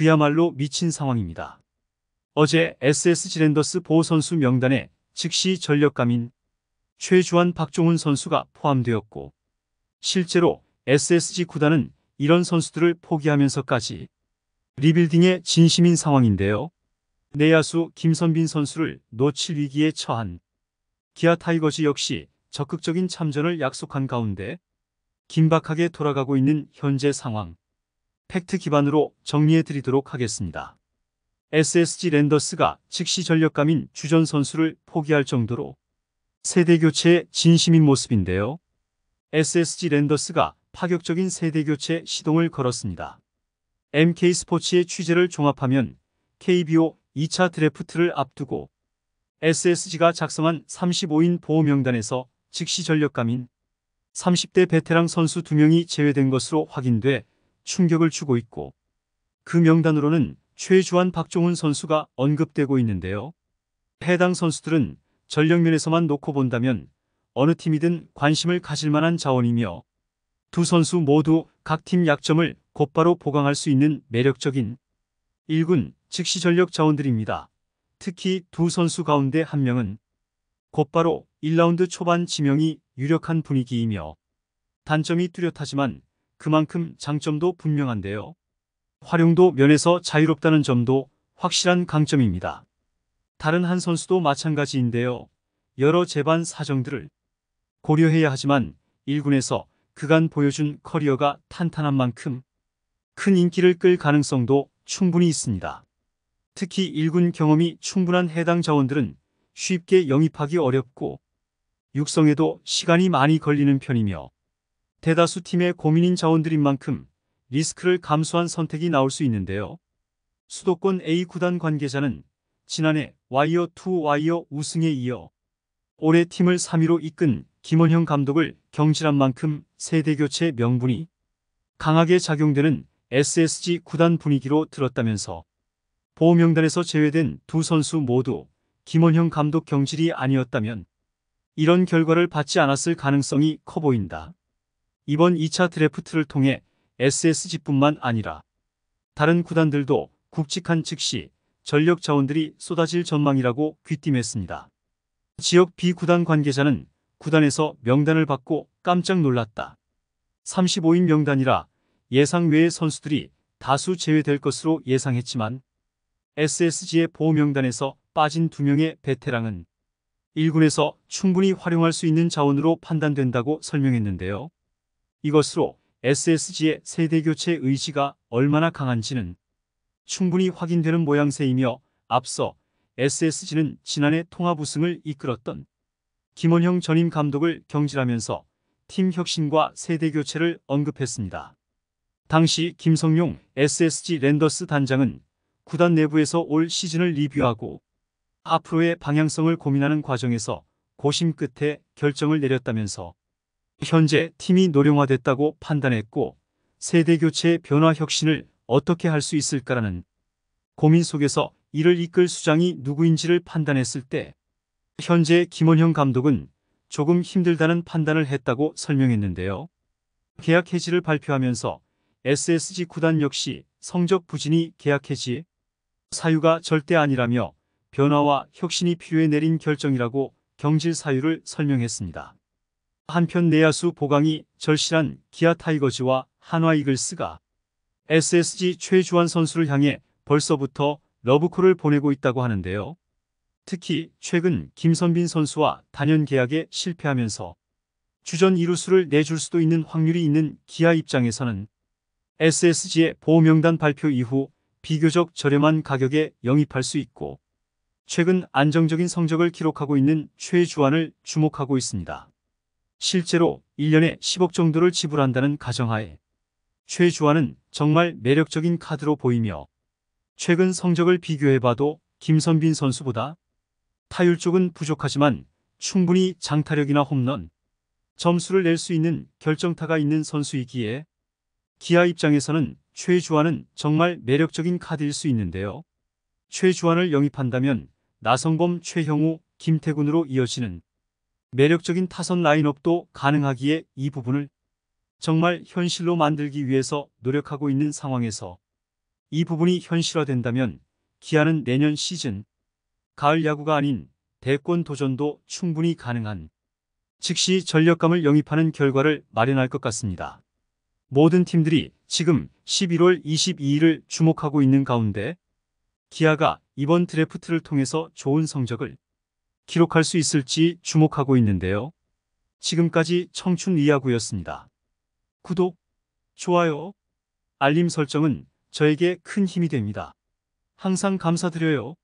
그야말로 미친 상황입니다. 어제 SS 지랜더스 보호 선수 명단에 즉시 전력감인 최주환 박종훈 선수가 포함되었고 실제로 SSG 구단은 이런 선수들을 포기하면서까지 리빌딩에 진심인 상황인데요. 내야수 김선빈 선수를 놓칠 위기에 처한 기아 타이거즈 역시 적극적인 참전을 약속한 가운데 긴박하게 돌아가고 있는 현재 상황. 팩트 기반으로 정리해드리도록 하겠습니다. SSG 랜더스가 즉시 전력감인 주전 선수를 포기할 정도로 세대 교체에 진심인 모습인데요. SSG 랜더스가 파격적인 세대 교체 시동을 걸었습니다. MK 스포츠의 취재를 종합하면 KBO 2차 드래프트를 앞두고 SSG가 작성한 35인 보호 명단에서 즉시 전력감인 30대 베테랑 선수 2명이 제외된 것으로 확인돼 충격을 주고 있고 그 명단으로는 최주환 박종훈 선수가 언급되고 있는데요. 해당 선수들은 전력면에서만 놓고 본다면 어느 팀이든 관심을 가질 만한 자원이며 두 선수 모두 각 팀 약점을 곧바로 보강할 수 있는 매력적인 1군 즉시 전력 자원들입니다. 특히 두 선수 가운데 한 명은 곧바로 1라운드 초반 지명이 유력한 분위기이며 단점이 뚜렷하지만 그만큼 장점도 분명한데요. 활용도 면에서 자유롭다는 점도 확실한 강점입니다. 다른 한 선수도 마찬가지인데요. 여러 재반 사정들을 고려해야 하지만 1군에서 그간 보여준 커리어가 탄탄한 만큼 큰 인기를 끌 가능성도 충분히 있습니다. 특히 1군 경험이 충분한 해당 자원들은 쉽게 영입하기 어렵고 육성에도 시간이 많이 걸리는 편이며 대다수 팀의 고민인 자원들인 만큼 리스크를 감수한 선택이 나올 수 있는데요. 수도권 A 구단 관계자는 지난해 와이어 투 와이어 우승에 이어 올해 팀을 3위로 이끈 김원형 감독을 경질한 만큼 세대교체 명분이 강하게 작용되는 SSG 구단 분위기로 들었다면서 보호명단에서 제외된 두 선수 모두 김원형 감독 경질이 아니었다면 이런 결과를 받지 않았을 가능성이 커 보인다. 이번 2차 드래프트를 통해 SSG뿐만 아니라 다른 구단들도 굵직한 즉시 전력 자원들이 쏟아질 전망이라고 귀띔했습니다. 지역 비구단 관계자는 구단에서 명단을 받고 깜짝 놀랐다. 35인 명단이라 예상 외의 선수들이 다수 제외될 것으로 예상했지만 SSG의 보호 명단에서 빠진 두명의 베테랑은 1군에서 충분히 활용할 수 있는 자원으로 판단된다고 설명했는데요. 이것으로 SSG의 세대교체 의지가 얼마나 강한지는 충분히 확인되는 모양새이며 앞서 SSG는 지난해 통합 우승을 이끌었던 김원형 전임 감독을 경질하면서 팀 혁신과 세대교체를 언급했습니다. 당시 김성용 SSG 랜더스 단장은 구단 내부에서 올 시즌을 리뷰하고 앞으로의 방향성을 고민하는 과정에서 고심 끝에 결정을 내렸다면서 현재 팀이 노령화됐다고 판단했고 세대 교체의 변화 혁신을 어떻게 할 수 있을까라는 고민 속에서 이를 이끌 수장이 누구인지를 판단했을 때 현재 김원형 감독은 조금 힘들다는 판단을 했다고 설명했는데요. 계약 해지를 발표하면서 SSG 구단 역시 성적 부진이 계약 해지 사유가 절대 아니라며 변화와 혁신이 필요해 내린 결정이라고 경질 사유를 설명했습니다. 한편 내야수 보강이 절실한 기아 타이거즈와 한화 이글스가 SSG 최주환 선수를 향해 벌써부터 러브콜을 보내고 있다고 하는데요. 특히 최근 김선빈 선수와 단연 계약에 실패하면서 주전 이루수를 내줄 수도 있는 확률이 있는 기아 입장에서는 SSG의 보호명단 발표 이후 비교적 저렴한 가격에 영입할 수 있고 최근 안정적인 성적을 기록하고 있는 최주환을 주목하고 있습니다. 실제로 1년에 10억 정도를 지불한다는 가정하에 최주환은 정말 매력적인 카드로 보이며 최근 성적을 비교해봐도 김선빈 선수보다 타율 쪽은 부족하지만 충분히 장타력이나 홈런, 점수를 낼 수 있는 결정타가 있는 선수이기에 기아 입장에서는 최주환은 정말 매력적인 카드일 수 있는데요. 최주환을 영입한다면 나성범, 최형우, 김태군으로 이어지는 매력적인 타선 라인업도 가능하기에 이 부분을 정말 현실로 만들기 위해서 노력하고 있는 상황에서 이 부분이 현실화된다면 기아는 내년 시즌 가을 야구가 아닌 대권 도전도 충분히 가능한 즉시 전력감을 영입하는 결과를 마련할 것 같습니다. 모든 팀들이 지금 11월 22일을 주목하고 있는 가운데 기아가 이번 드래프트를 통해서 좋은 성적을 기록할 수 있을지 주목하고 있는데요. 지금까지 청춘 이야구였습니다. 구독, 좋아요, 알림 설정은 저에게 큰 힘이 됩니다. 항상 감사드려요.